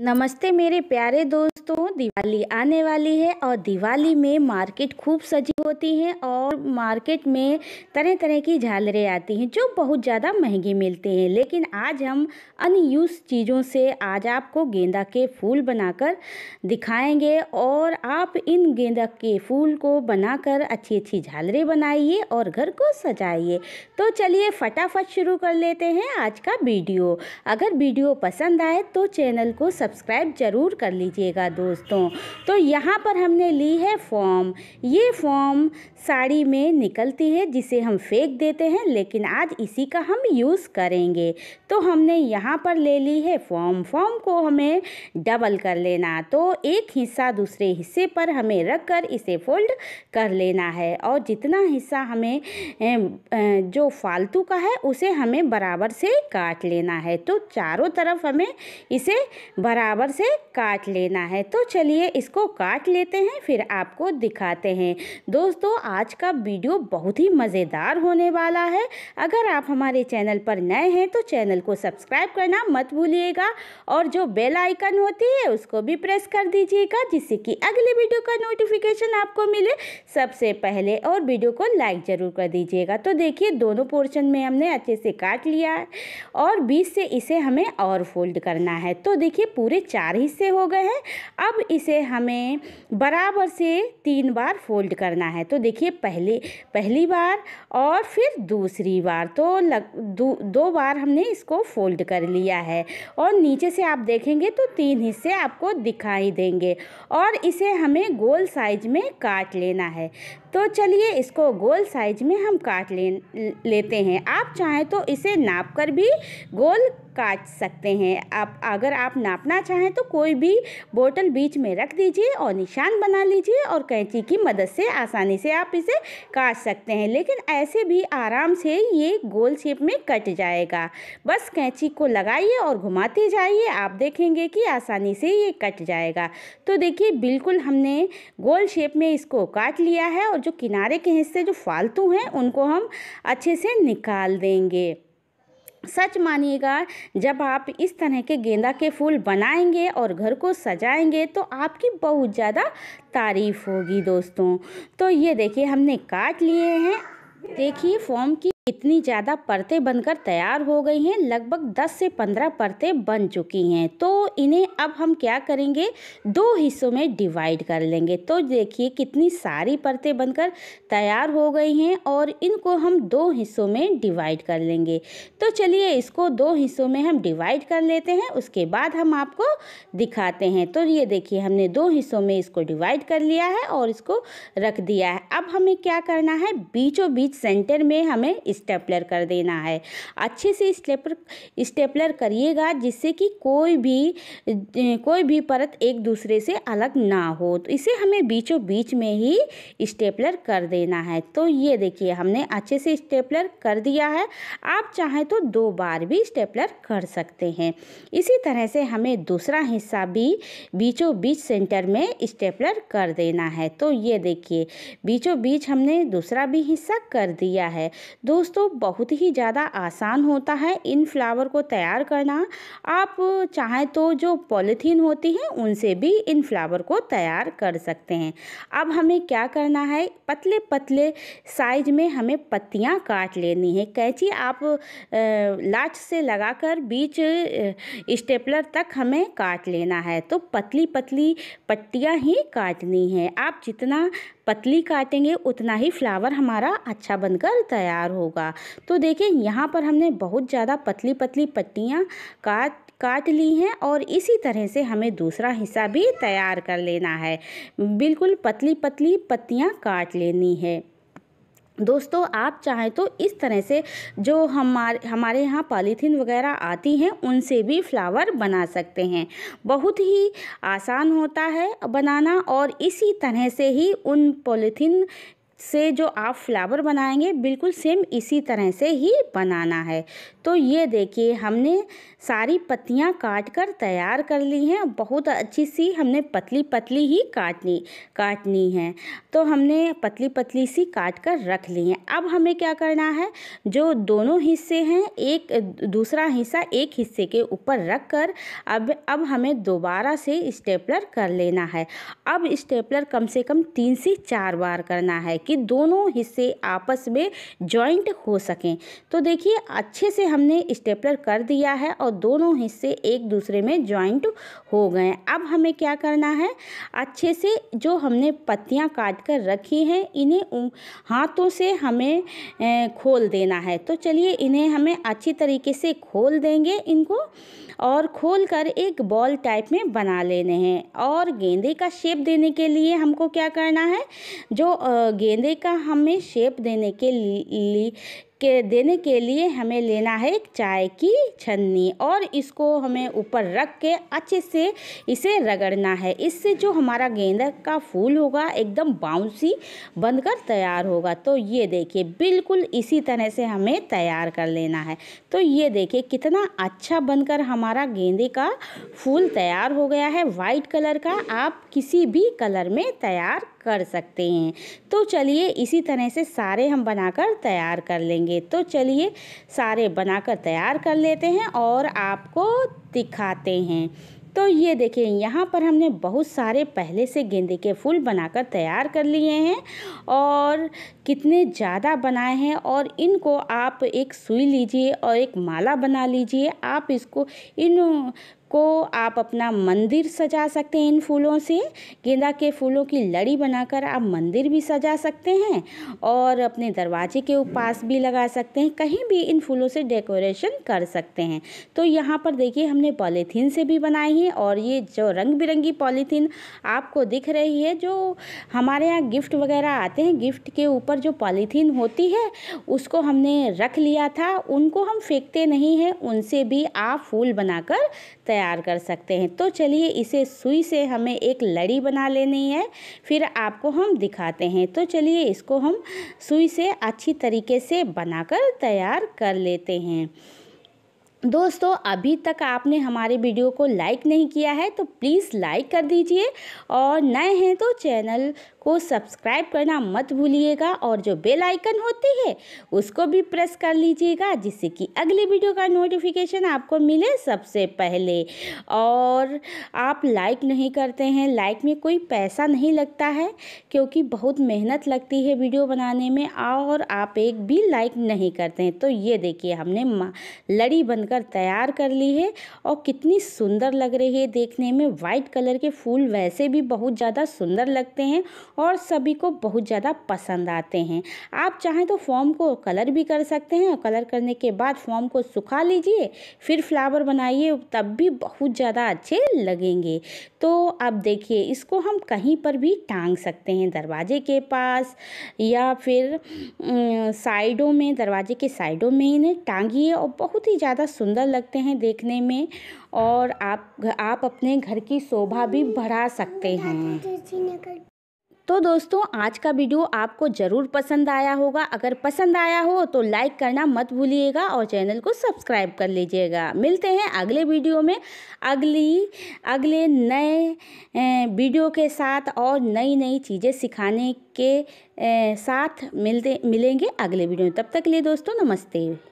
नमस्ते मेरे प्यारे दोस्तों दिवाली आने वाली है और दिवाली में मार्केट खूब सजी होती है और मार्केट में तरह तरह की झालरें आती हैं जो बहुत ज़्यादा महंगी मिलते हैं लेकिन आज हम अनयूज चीज़ों से आज आपको गेंदा के फूल बनाकर दिखाएंगे और आप इन गेंदा के फूल को बनाकर अच्छी अच्छी झालरें बनाइए और घर को सजाइए तो चलिए फटाफट शुरू कर लेते हैं आज का वीडियो अगर वीडियो पसंद आए तो चैनल को सब्सक्राइब ज़रूर कर लीजिएगा दोस्तों तो यहाँ पर हमने ली है फॉर्म ये फॉर्म साड़ी में निकलती है जिसे हम फेंक देते हैं लेकिन आज इसी का हम यूज़ करेंगे तो हमने यहाँ पर ले ली है फॉर्म फॉर्म को हमें डबल कर लेना तो एक हिस्सा दूसरे हिस्से पर हमें रख कर इसे फोल्ड कर लेना है और जितना हिस्सा हमें जो फालतू का है उसे हमें बराबर से काट लेना है तो चारों तरफ हमें इसे बराबर से काट लेना है तो चलिए इसको काट लेते हैं फिर आपको दिखाते हैं दोस्तों आज का वीडियो बहुत ही मज़ेदार होने वाला है अगर आप हमारे चैनल पर नए हैं तो चैनल को सब्सक्राइब करना मत भूलिएगा और जो बेल आइकन होती है उसको भी प्रेस कर दीजिएगा जिससे कि अगले वीडियो का नोटिफिकेशन आपको मिले सबसे पहले और वीडियो को लाइक ज़रूर कर दीजिएगा तो देखिए दोनों पोर्शन में हमने अच्छे से काट लिया है और बीच से इसे हमें और फोल्ड करना है तो देखिए पूरे चार हिस्से हो गए हैं अब इसे हमें बराबर से तीन बार फोल्ड करना है तो देखिए पहले पहली बार और फिर दूसरी बार तो लग दो, दो बार हमने इसको फोल्ड कर लिया है और नीचे से आप देखेंगे तो तीन हिस्से आपको दिखाई देंगे और इसे हमें गोल साइज में काट लेना है तो चलिए इसको गोल साइज में हम काट ले लेते हैं आप चाहें तो इसे नाप कर भी गोल काट सकते हैं आप अगर आप नापना चाहें तो कोई भी बोतल बीच में रख दीजिए और निशान बना लीजिए और कैंची की मदद से आसानी से आप इसे काट सकते हैं लेकिन ऐसे भी आराम से ये गोल शेप में कट जाएगा बस कैंची को लगाइए और घुमाते जाइए आप देखेंगे कि आसानी से ये कट जाएगा तो देखिए बिल्कुल हमने गोल शेप में इसको काट लिया है और जो किनारे के हिस्से जो फालतू हैं उनको हम अच्छे से निकाल देंगे सच मानिएगा जब आप इस तरह के गेंदा के फूल बनाएंगे और घर को सजाएंगे तो आपकी बहुत ज़्यादा तारीफ होगी दोस्तों तो ये देखिए हमने काट लिए हैं देखिए फॉर्म की इतनी ज़्यादा परतें बनकर तैयार हो गई हैं लगभग 10 से 15 परतें बन चुकी हैं तो इन्हें अब हम क्या करेंगे दो हिस्सों में डिवाइड कर लेंगे तो देखिए कितनी सारी परतें बनकर तैयार हो गई हैं और इनको हम दो हिस्सों में डिवाइड कर लेंगे तो चलिए इसको दो हिस्सों में हम डिवाइड कर लेते हैं उसके बाद हम आपको दिखाते हैं तो ये देखिए हमने दो हिस्सों में इसको डिवाइड कर लिया है और इसको रख दिया है अब हमें क्या करना है बीचों बीच सेंटर में हमें स्टेपलर कर देना है अच्छे से स्टेपर स्टेपलर करिएगा जिससे कि कोई भी कोई भी परत एक दूसरे से अलग ना हो तो इसे हमें बीचों बीच में ही स्टेपलर कर देना है तो ये देखिए हमने अच्छे से स्टेपलर कर दिया है आप चाहें तो दो बार भी स्टेपलर कर सकते हैं इसी तरह से हमें दूसरा हिस्सा भी बीचों बीच सेंटर में स्टेपलर कर देना है तो ये देखिए बीचों बीच हमने दूसरा भी हिस्सा कर दिया है दो दोस्तों बहुत ही ज़्यादा आसान होता है इन फ्लावर को तैयार करना आप चाहें तो जो पॉलीथीन होती है उनसे भी इन फ्लावर को तैयार कर सकते हैं अब हमें क्या करना है पतले पतले साइज में हमें पत्तियाँ काट लेनी है कैंची आप लाच से लगाकर बीच स्टेपलर तक हमें काट लेना है तो पतली पतली पट्टियाँ ही काटनी है आप जितना पतली काटेंगे उतना ही फ्लावर हमारा अच्छा बनकर तैयार होगा तो देखिए यहाँ पर हमने बहुत ज़्यादा पतली पतली पट्टियाँ काट काट ली हैं और इसी तरह से हमें दूसरा हिस्सा भी तैयार कर लेना है बिल्कुल पतली पतली पत्तियाँ काट लेनी है दोस्तों आप चाहें तो इस तरह से जो हमारे हमारे यहाँ पॉलीथीन वगैरह आती हैं उनसे भी फ्लावर बना सकते हैं बहुत ही आसान होता है बनाना और इसी तरह से ही उन पॉलीथीन से जो आप फ्लावर बनाएंगे बिल्कुल सेम इसी तरह से ही बनाना है तो ये देखिए हमने सारी पत्तियाँ काट कर तैयार कर ली हैं बहुत अच्छी सी हमने पतली पतली ही काटनी काटनी है तो हमने पतली पतली सी काट कर रख ली हैं अब हमें क्या करना है जो दोनों हिस्से हैं एक दूसरा हिस्सा एक हिस्से के ऊपर रख कर अब अब हमें दोबारा से स्टेपलर कर लेना है अब स्टेपलर कम से कम तीन से चार बार करना है कि कि दोनों हिस्से आपस में जॉइंट हो सकें तो देखिए अच्छे से हमने स्टेपलर कर दिया है और दोनों हिस्से एक दूसरे में जॉइंट हो गए अब हमें क्या करना है अच्छे से जो हमने पत्तियाँ काट कर रखी हैं इन्हें हाथों से हमें खोल देना है तो चलिए इन्हें हमें अच्छी तरीके से खोल देंगे इनको और खोल कर एक बॉल टाइप में बना लेने हैं और गेंदे का शेप देने के लिए हमको क्या करना है जो गेंदे गेंदे का हमें शेप देने के लिए के देने के लिए हमें लेना है एक चाय की छन्नी और इसको हमें ऊपर रख के अच्छे से इसे रगड़ना है इससे जो हमारा गेंदा का फूल होगा एकदम बाउंसी बनकर तैयार होगा तो ये देखिए बिल्कुल इसी तरह से हमें तैयार कर लेना है तो ये देखिए कितना अच्छा बनकर हमारा गेंदे का फूल तैयार हो गया है वाइट कलर का आप किसी भी कलर में तैयार कर सकते हैं तो चलिए इसी तरह से सारे हम बनाकर तैयार कर लेंगे करेंगे तो चलिए सारे बनाकर तैयार कर लेते हैं और आपको दिखाते हैं तो ये देखिए यहाँ पर हमने बहुत सारे पहले से गेंदे के फूल बनाकर तैयार कर लिए हैं और कितने ज़्यादा बनाए हैं और इनको आप एक सुई लीजिए और एक माला बना लीजिए आप इसको इन को आप अपना मंदिर सजा सकते हैं इन फूलों से गेंदा के फूलों की लड़ी बनाकर आप मंदिर भी सजा सकते हैं और अपने दरवाजे के उपास भी लगा सकते हैं कहीं भी इन फूलों से डेकोरेशन कर सकते हैं तो यहाँ पर देखिए हमने पॉलीथीन से भी बनाई है और ये जो रंग बिरंगी पॉलीथीन आपको दिख रही है जो हमारे यहाँ गिफ्ट वगैरह आते हैं गिफ्ट के ऊपर जो पॉलीथीन होती है उसको हमने रख लिया था उनको हम फेंकते नहीं हैं उनसे भी आप फूल बनाकर तैयार तैयार कर सकते हैं तो चलिए इसे सुई से हमें एक लड़ी बना लेनी है फिर आपको हम दिखाते हैं तो चलिए इसको हम सुई से अच्छी तरीके से बनाकर तैयार कर लेते हैं दोस्तों अभी तक आपने हमारे वीडियो को लाइक नहीं किया है तो प्लीज़ लाइक कर दीजिए और नए हैं तो चैनल को सब्सक्राइब करना मत भूलिएगा और जो बेल आइकन होती है उसको भी प्रेस कर लीजिएगा जिससे कि अगले वीडियो का नोटिफिकेशन आपको मिले सबसे पहले और आप लाइक नहीं करते हैं लाइक में कोई पैसा नहीं लगता है क्योंकि बहुत मेहनत लगती है वीडियो बनाने में और आप एक भी लाइक नहीं करते हैं तो ये देखिए हमने लड़ी बनकर तैयार कर ली है और कितनी सुंदर लग रही है देखने में वाइट कलर के फूल वैसे भी बहुत ज़्यादा सुंदर लगते हैं और सभी को बहुत ज़्यादा पसंद आते हैं आप चाहें तो फॉर्म को कलर भी कर सकते हैं और कलर करने के बाद फॉर्म को सुखा लीजिए फिर फ्लावर बनाइए तब भी बहुत ज़्यादा अच्छे लगेंगे तो अब देखिए इसको हम कहीं पर भी टांग सकते हैं दरवाजे के पास या फिर साइडों में दरवाजे के साइडों में इन्हें टांगिए और बहुत ही ज़्यादा सुंदर लगते हैं देखने में और आप आप अपने घर की शोभा भी बढ़ा सकते हैं तो दोस्तों आज का वीडियो आपको ज़रूर पसंद आया होगा अगर पसंद आया हो तो लाइक करना मत भूलिएगा और चैनल को सब्सक्राइब कर लीजिएगा मिलते हैं अगले वीडियो में अगली अगले नए वीडियो के साथ और नई नई चीज़ें सिखाने के साथ मिलते मिलेंगे अगले वीडियो में तब तक के लिए दोस्तों नमस्ते